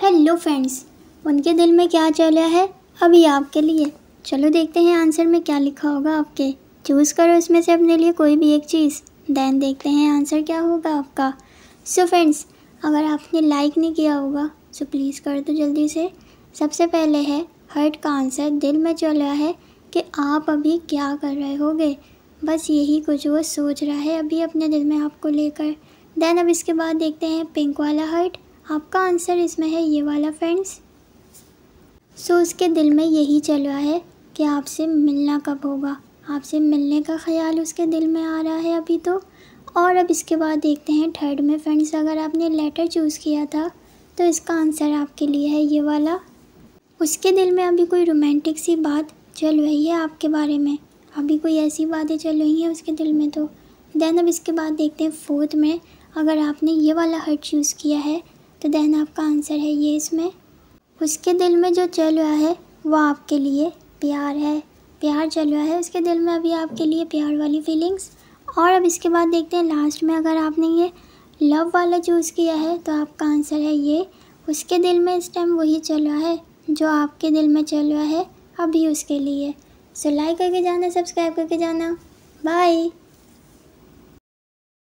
hello friends उनके दिल में क्या चल रहा है अभी आपके लिए चलो देखते हैं आंसर में क्या लिखा होगा आपके चूज़ करो इसमें से अपने लिए कोई भी एक चीज़ देन देखते हैं आंसर क्या होगा आपका सो so फ्रेंड्स अगर आपने लाइक नहीं किया होगा सो so प्लीज़ कर दो जल्दी से सबसे पहले है हर्ट का आंसर दिल में चल रहा है कि आप अभी क्या कर रहे होगे बस यही कुछ वो सोच रहा है अभी अपने दिल में आपको लेकर देन अब इसके बाद देखते हैं पिंक वाला हर्ट आपका आंसर इसमें है ये वाला फ्रेंड्स सो उसके दिल में यही चल रहा है कि आपसे मिलना कब होगा आपसे मिलने का ख्याल उसके दिल में आ रहा है अभी तो और अब इसके बाद देखते हैं थर्ड में फ्रेंड्स अगर आपने लेटर चूज़ किया था तो इसका आंसर आपके लिए है ये वाला उसके दिल में अभी कोई रोमांटिक सी बात चल रही है आपके बारे में अभी कोई ऐसी बातें चल रही हैं उसके दिल में तो देन अब इसके बाद देखते हैं फोर्थ में अगर आपने ये वाला हर्ट चूज़ किया है तो देन आपका आंसर है ये इसमें उसके दिल में जो चल रहा है वो आपके लिए प्यार है प्यार चल रहा है उसके दिल में अभी आपके लिए प्यार वाली फीलिंग्स और अब इसके बाद देखते हैं लास्ट में अगर आपने ये लव वाला चूज़ किया है तो आपका आंसर है ये उसके दिल में इस टाइम वही चल रहा है जो आपके दिल में चल रहा है अभी उसके लिए सो लाइक करके जाना सब्सक्राइब करके जाना बाय